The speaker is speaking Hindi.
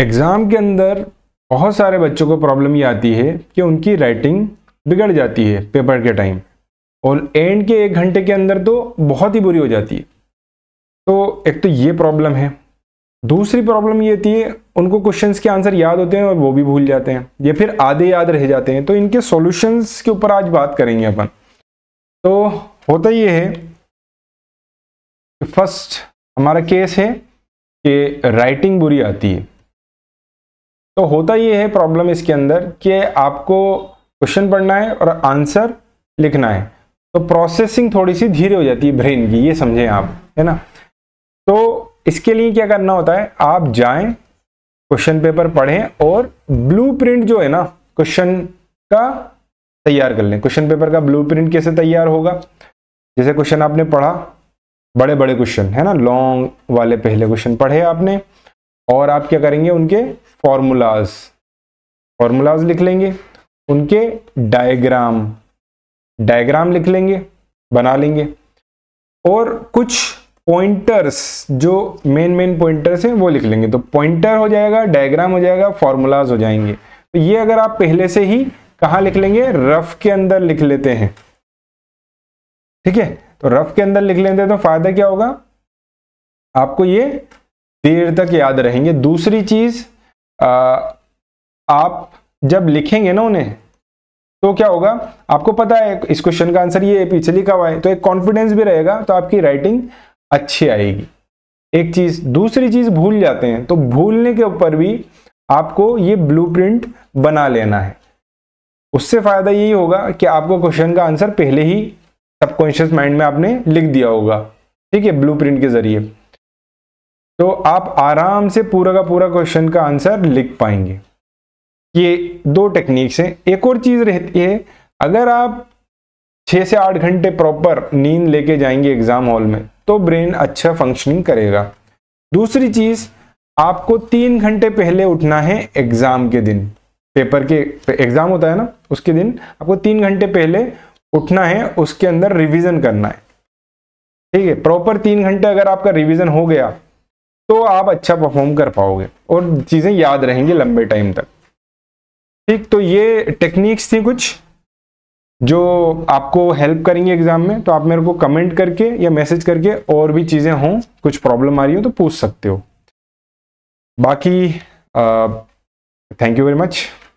एग्ज़ाम के अंदर बहुत सारे बच्चों को प्रॉब्लम ये आती है कि उनकी राइटिंग बिगड़ जाती है पेपर के टाइम और एंड के एक घंटे के अंदर तो बहुत ही बुरी हो जाती है तो एक तो ये प्रॉब्लम है दूसरी प्रॉब्लम ये थी उनको क्वेश्चंस के आंसर याद होते हैं और वो भी भूल जाते हैं या फिर आधे याद रह जाते हैं तो इनके सॉल्यूशंस के ऊपर आज बात करेंगे अपन तो होता ये है कि फर्स्ट हमारा केस है कि राइटिंग बुरी आती है तो होता ये है प्रॉब्लम इसके अंदर कि आपको क्वेश्चन पढ़ना है और आंसर लिखना है तो प्रोसेसिंग थोड़ी सी धीरे हो जाती है ब्रेन की ये समझें आप है ना तो इसके लिए क्या करना होता है आप जाएं क्वेश्चन पेपर पढ़ें और ब्लूप्रिंट जो है ना क्वेश्चन का तैयार कर लें क्वेश्चन पेपर का ब्लूप्रिंट कैसे तैयार होगा जैसे क्वेश्चन आपने पढ़ा बड़े बड़े क्वेश्चन है ना लॉन्ग वाले पहले क्वेश्चन पढ़े आपने और आप क्या करेंगे उनके फॉर्मूलाज फॉर्मूलाज लिख लेंगे उनके डायग्राम डायग्राम लिख लेंगे बना लेंगे और कुछ पॉइंटर्स जो मेन मेन पॉइंटर्स हैं वो लिख लेंगे तो पॉइंटर हो जाएगा डायग्राम हो जाएगा फॉर्मूलाज हो जाएंगे तो ये अगर आप पहले से ही कहा लिख लेंगे रफ के अंदर लिख लेते हैं ठीक है तो रफ के अंदर लिख लेते हैं तो फायदा क्या होगा आपको ये देर तक याद रहेंगे दूसरी चीज आप जब लिखेंगे ना उन्हें तो क्या होगा आपको पता है इस क्वेश्चन का आंसर ये पीछे लिखा हुआ है तो एक कॉन्फिडेंस भी रहेगा तो आपकी राइटिंग अच्छी आएगी एक चीज दूसरी चीज भूल जाते हैं तो भूलने के ऊपर भी आपको ये ब्लूप्रिंट बना लेना है उससे फायदा यही होगा कि आपको क्वेश्चन का आंसर पहले ही सबकॉन्शियस माइंड में आपने लिख दिया होगा ठीक है ब्लू के जरिए तो आप आराम से पूरा का पूरा क्वेश्चन का आंसर लिख पाएंगे ये दो टेक्निक्स हैं एक और चीज़ रहती है अगर आप छह से आठ घंटे प्रॉपर नींद लेके जाएंगे एग्ज़ाम हॉल में तो ब्रेन अच्छा फंक्शनिंग करेगा दूसरी चीज़ आपको तीन घंटे पहले उठना है एग्ज़ाम के दिन पेपर के एग्ज़ाम होता है ना उसके दिन आपको तीन घंटे पहले उठना है उसके अंदर रिवीजन करना है ठीक है प्रॉपर तीन घंटे अगर आपका रिवीजन हो गया तो आप अच्छा परफॉर्म कर पाओगे और चीज़ें याद रहेंगी लंबे टाइम तक ठीक तो ये टेक्निक्स थी कुछ जो आपको हेल्प करेंगे एग्जाम में तो आप मेरे को कमेंट करके या मैसेज करके और भी चीज़ें हों कुछ प्रॉब्लम आ रही हो तो पूछ सकते हो बाकी थैंक यू वेरी मच